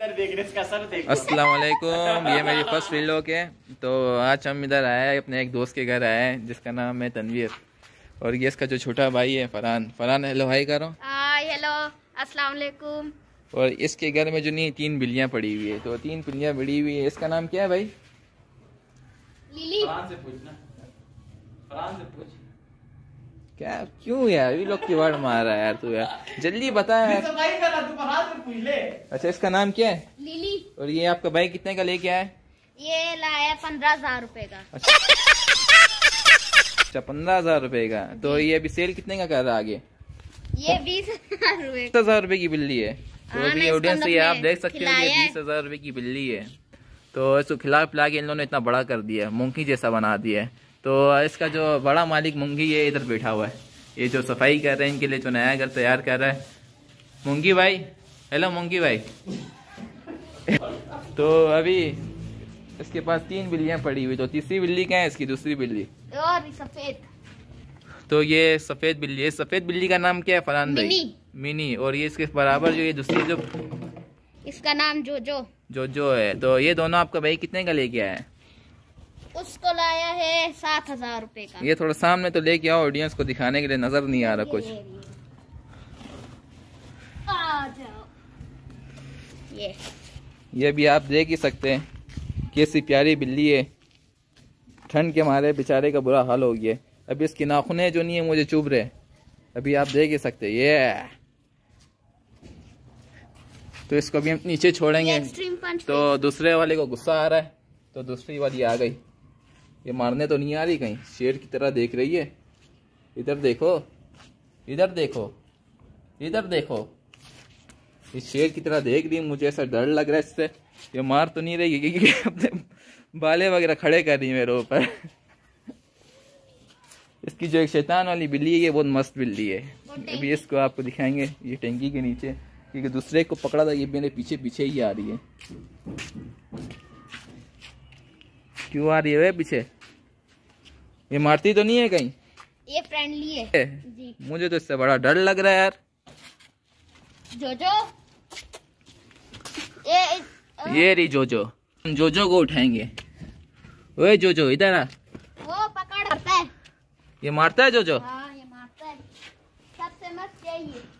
असलकुम ये मेरी फर्स्ट व्लॉग है तो आज हम इधर आए अपने एक दोस्त के घर आए जिसका नाम है तनवीर और ये इसका जो छोटा भाई है फरहान फरहान हेलो हाई करो हेलो अस्सलाम वालेकुम और इसके घर में जो नहीं तीन बिल्लियाँ पड़ी हुई है तो तीन बिल्लियाँ पड़ी हुई है इसका नाम क्या है भाई लिली फरान से पूछना फरान से पूछ क्या क्यों यार ये लोग की मार रहा है यार तू यार जल्दी बता यार अच्छा इसका नाम क्या है लिली और ये आपका भाई कितने का लेके आया ये लाया पंद्रह हजार रूपए का अच्छा।, अच्छा पंद्रह हजार रूपए का तो ये अभी सेल कितने का कर रहा आगे ये बीस हजार रूपए बीस हजार रूपए की बिल्ली है तो हाँ, अभी ऑडियंस ये आप देख सकते हो ये बीस हजार रूपए की बिल्ली है तो इसको खिला पिला के इन लोगों ने इतना बड़ा कर दिया है मूंगी जैसा बना दिया है तो इसका जो बड़ा मालिक मुंगी ये इधर बैठा हुआ है ये जो सफाई कर रहे हैं इनके लिए जो नया घर तैयार कर रहा है मुंगी भाई हेलो मुंगी भाई तो अभी इसके पास तीन बिल्लियां पड़ी हुई तो तीसरी बिल्ली क्या है इसकी दूसरी बिल्ली और सफेद तो ये सफेद बिल्ली है सफेद बिल्ली का नाम क्या है फरहान भाई मिनी और ये इसके बराबर जो ये दूसरी जो इसका नाम जोजो जोजो है तो ये दोनों आपका भाई कितने का लेके आया है उसको लाया है सात हजार रूपए का ये थोड़ा सामने तो लेके आओ ऑडियंस को दिखाने के लिए नजर नहीं आ रहा कुछ ये ये भी आप देख ही सकते हैं कैसी प्यारी बिल्ली है ठंड के मारे बेचारे का बुरा हाल हो गया अभी इसकी नाखुने जो नहीं है मुझे चुभ रहे अभी आप देख ही सकते ये तो इसको भी हम नीचे छोड़ेंगे तो दूसरे वाले को गुस्सा आ रहा है तो दूसरी वाली आ गई ये मारने तो नहीं आ रही कहीं शेर की तरह देख रही है इधर देखो इधर देखो इधर देखो इस शेर की तरह देख रही है मुझे ऐसा डर लग रहा है इससे ये मार तो नहीं रही क्योंकि अपने बाले वगैरह खड़े कर रही मेरे ऊपर इसकी जो एक शैतान वाली बिल्ली है ये बहुत मस्त बिल्ली है अभी इसको आपको दिखाएंगे ये टंकी के नीचे क्योंकि दूसरे को पकड़ा था ये मेरे पीछे पीछे ही आ रही है क्यों आ रही है पीछे ये मारती तो नहीं है कहीं ये फ्रेंडली है जी। मुझे तो इससे बड़ा डर लग रहा है यार जोजो ये ओ... ये रही जोजो हम जोजो को उठाएंगे ओए जोजो इधर आ वो पकड़ करता है ये मारता है जोजो हाँ ये मारता है सबसे मस्त यही है